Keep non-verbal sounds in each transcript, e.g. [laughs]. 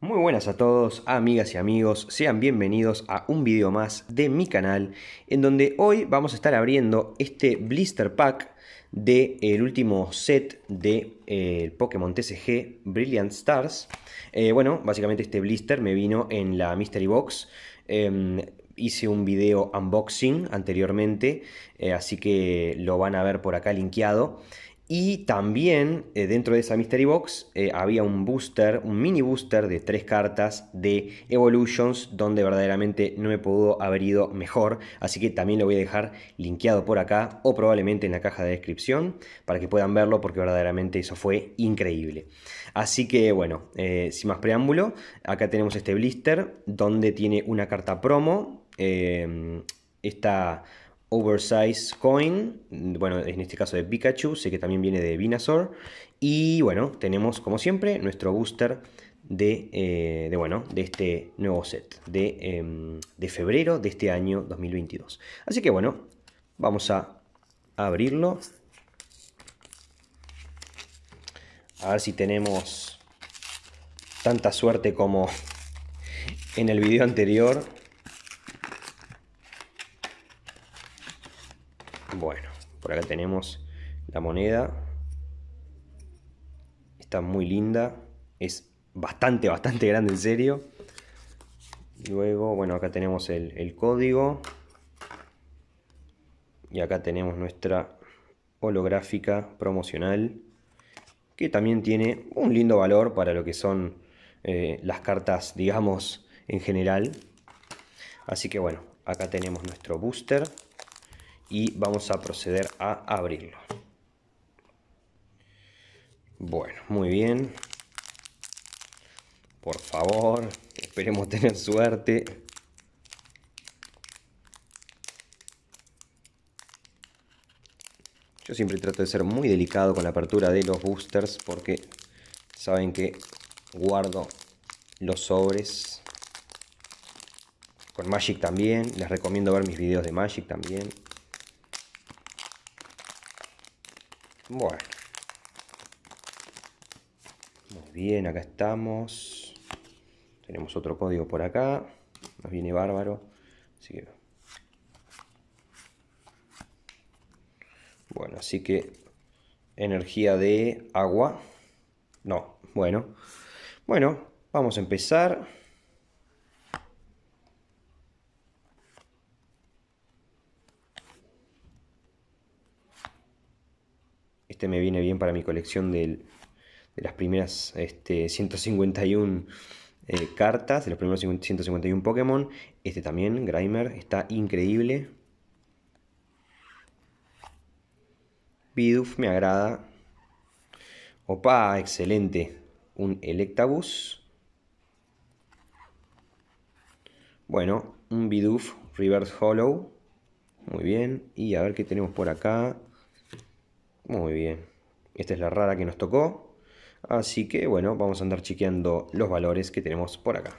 Muy buenas a todos, amigas y amigos, sean bienvenidos a un video más de mi canal, en donde hoy vamos a estar abriendo este blister pack del el último set de eh, Pokémon TCG Brilliant Stars. Eh, bueno, básicamente este blister me vino en la Mystery Box. Em, hice un video unboxing anteriormente, eh, así que lo van a ver por acá linkeado. Y también eh, dentro de esa Mystery Box eh, había un booster, un mini booster de tres cartas de Evolutions, donde verdaderamente no me pudo haber ido mejor. Así que también lo voy a dejar linkeado por acá o probablemente en la caja de descripción para que puedan verlo, porque verdaderamente eso fue increíble. Así que bueno, eh, sin más preámbulo, acá tenemos este blister donde tiene una carta promo. esta Oversize Coin, bueno, en este caso de Pikachu, sé que también viene de Venusaur. Y bueno, tenemos como siempre nuestro booster de, eh, bueno, de este nuevo set de, em, de febrero de este año 2022. Así que bueno, vamos a abrirlo. A ver si tenemos tanta suerte como en el video anterior. Bueno, por acá tenemos la moneda. Está muy linda. Es bastante, bastante grande en serio. Luego, bueno, acá tenemos el, código. Y acá tenemos nuestra holográfica promocional. Que también tiene un lindo valor para lo que son eh, las cartas, digamos, en general. Así que bueno, acá tenemos nuestro booster y vamos a proceder a abrirlo. Bueno, muy bien. Por favor, esperemos tener suerte. Yo siempre trato de ser muy delicado con la apertura de los boosters porque saben que guardo los sobres. Con Magic también. Les recomiendo ver mis videos de Magic también. Bueno. Muy bien, acá estamos. Tenemos otro código por acá. Nos viene bárbaro. Así que... Bueno, así que energía de agua. No, bueno. Bueno, vamos a empezar. Este me viene bien para mi colección de las primeras 151 este, eh, cartas, de los primeros 151 Pokémon. Este también, Grimer, está increíble. Bidoof me agrada. Opa, excelente. Un Electabus. Bueno, un Bidoof Reverse Hollow. Muy bien. Y a ver qué tenemos por acá. Muy bien. Esta es la rara que nos tocó. Así que bueno, vamos a andar chequeando los valores que tenemos por acá.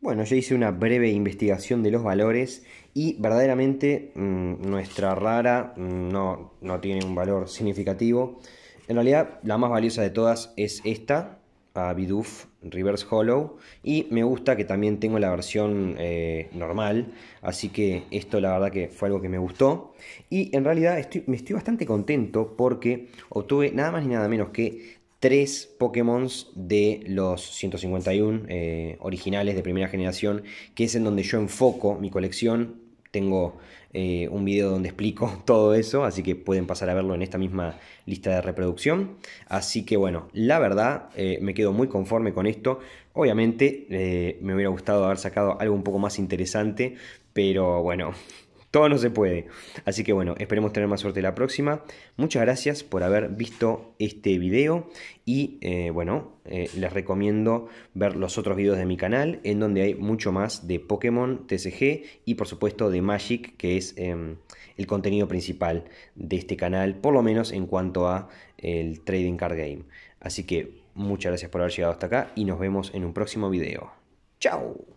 Bueno, yo hice una breve investigación de los valores y verdaderamente mm, nuestra rara mm, no, no tiene un valor significativo. En realidad la más valiosa de todas es esta, a Bidoof Reverse Hollow y me gusta que también tengo la versión eh, normal así que esto la verdad que fue algo que me gustó y en realidad me estoy bastante contento porque obtuve nada más ni nada menos que 3 Pokémon de los 151 eh, originales de primera generación que es en donde yo enfoco mi colección tengo eh, un video donde explico [laughs] todo eso, así que pueden pasar a verlo en esta misma lista de reproducción. Así que bueno, la verdad eh, me quedo muy conforme con esto. Obviamente eh, me hubiera gustado haber sacado algo un poco más interesante, pero bueno, todo no se puede. Así que bueno, esperemos tener más suerte la próxima. Muchas gracias por haber visto este video y eh, bueno, eh, les recomiendo ver los otros videos de mi canal en donde hay mucho más de Pokémon, TCG y por supuesto de Magic, que es em, el contenido principal de este canal, por lo menos en cuanto a el Trading Card Game. Así que muchas gracias por haber llegado hasta acá y nos vemos en un próximo video. ¡Chao!